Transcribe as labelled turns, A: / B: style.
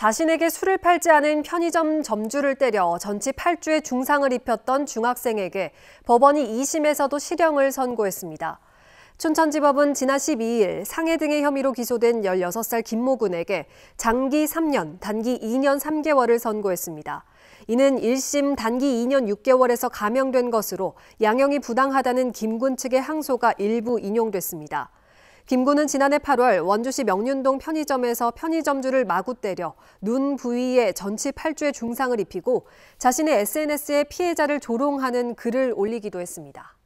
A: 자신에게 술을 팔지 않은 편의점 점주를 때려 전치 8주의 중상을 입혔던 중학생에게 법원이 2심에서도 실형을 선고했습니다. 춘천지법은 지난 12일 상해 등의 혐의로 기소된 16살 김모 군에게 장기 3년, 단기 2년 3개월을 선고했습니다. 이는 1심 단기 2년 6개월에서 감형된 것으로 양형이 부당하다는 김군 측의 항소가 일부 인용됐습니다. 김군은 지난해 8월 원주시 명륜동 편의점에서 편의점주를 마구 때려 눈 부위에 전치 8주의 중상을 입히고 자신의 SNS에 피해자를 조롱하는 글을 올리기도 했습니다.